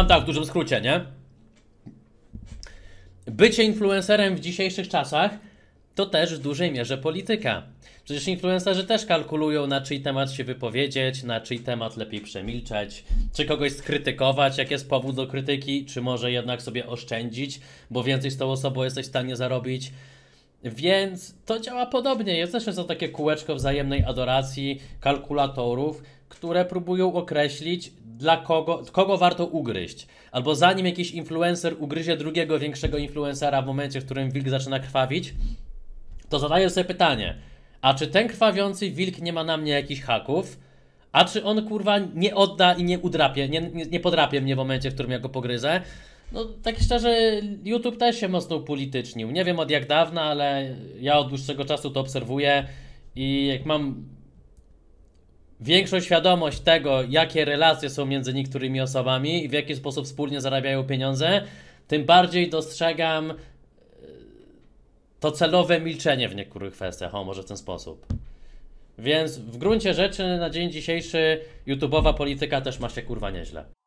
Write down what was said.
Mam tak, w dużym skrócie, nie? Bycie influencerem w dzisiejszych czasach to też w dużej mierze polityka. Przecież influencerzy też kalkulują, na czyj temat się wypowiedzieć, na czyj temat lepiej przemilczeć, czy kogoś skrytykować, jak jest powód do krytyki, czy może jednak sobie oszczędzić, bo więcej z tą osobą jesteś w stanie zarobić. Więc to działa podobnie. Jest też to takie kółeczko wzajemnej adoracji kalkulatorów, które próbują określić, dla kogo, kogo warto ugryźć. Albo zanim jakiś influencer ugryzie drugiego większego influencera w momencie, w którym wilk zaczyna krwawić, to zadaję sobie pytanie, a czy ten krwawiący wilk nie ma na mnie jakichś haków? A czy on kurwa nie odda i nie udrapie, nie, nie, nie podrapie mnie w momencie, w którym ja go pogryzę? No tak szczerze, YouTube też się mocno upolitycznił. Nie wiem od jak dawna, ale ja od dłuższego czasu to obserwuję i jak mam większą świadomość tego, jakie relacje są między niektórymi osobami i w jaki sposób wspólnie zarabiają pieniądze, tym bardziej dostrzegam e, to celowe milczenie w niektórych kwestiach, o może w ten sposób. Więc w gruncie rzeczy na dzień dzisiejszy YouTube'owa polityka też ma się kurwa nieźle.